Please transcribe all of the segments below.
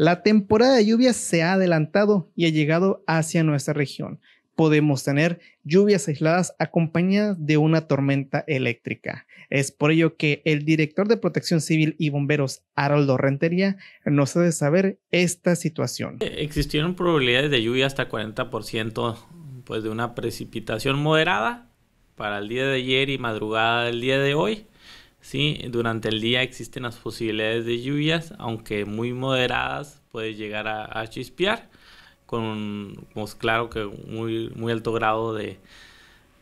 La temporada de lluvias se ha adelantado y ha llegado hacia nuestra región. Podemos tener lluvias aisladas acompañadas de una tormenta eléctrica. Es por ello que el director de Protección Civil y Bomberos, Haroldo Rentería, nos hace saber esta situación. Eh, existieron probabilidades de lluvia hasta 40% pues, de una precipitación moderada para el día de ayer y madrugada del día de hoy. ¿sí? Durante el día existen las posibilidades de lluvias, aunque muy moderadas, puede llegar a, chispear, con pues claro que muy, alto grado de,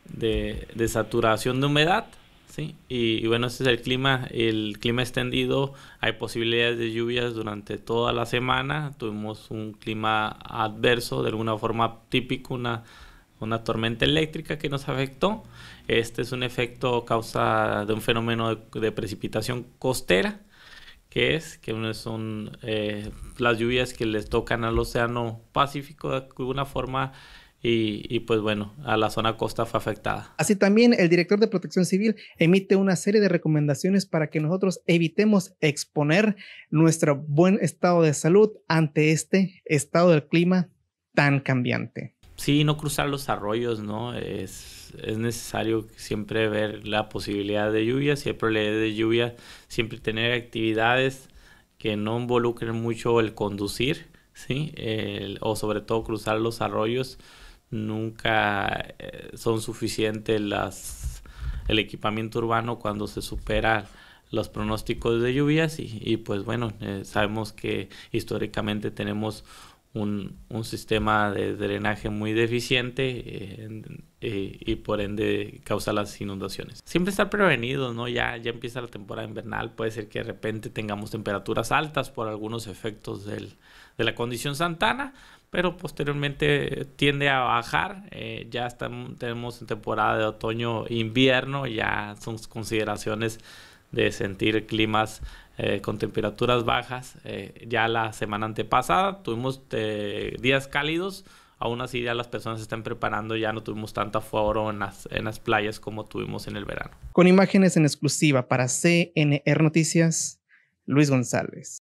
de, saturación de humedad. ¿sí? Y, y, bueno, ese es el clima, el clima extendido, hay posibilidades de lluvias durante toda la semana, tuvimos un clima adverso, de alguna forma típico, una una tormenta eléctrica que nos afectó. Este es un efecto causa de un fenómeno de, precipitación costera, que es que son eh, las lluvias que les tocan al Océano Pacífico de alguna forma y, y, pues bueno, a la zona costa fue afectada. Así también el director de Protección Civil emite una serie de recomendaciones para que nosotros evitemos exponer nuestro buen estado de salud ante este estado del clima tan cambiante sí, no cruzar los arroyos, ¿no? Es, necesario siempre ver la posibilidad de lluvia, si hay de lluvia, siempre tener actividades que no involucren mucho el conducir, ¿sí? o sobre todo cruzar los arroyos, nunca eh, son suficientes las, el equipamiento urbano cuando se supera los pronósticos de lluvias y, y pues bueno, eh, sabemos que históricamente tenemos un, sistema de drenaje muy deficiente eh, eh, y por ende causa las inundaciones. Siempre estar prevenido, ¿no? Ya, ya empieza la temporada invernal, puede ser que de repente tengamos temperaturas altas por algunos efectos de la condición santana, pero posteriormente tiende a bajar. Eh, ya estamos, tenemos temporada de otoño-invierno, e ya son consideraciones de sentir climas eh, con temperaturas bajas. Eh, ya la semana antepasada tuvimos eh, días cálidos, aún así ya las personas están preparando, ya no tuvimos tanta fuego en las, en las playas como tuvimos en el verano. Con imágenes en exclusiva para CNR Noticias, Luis González.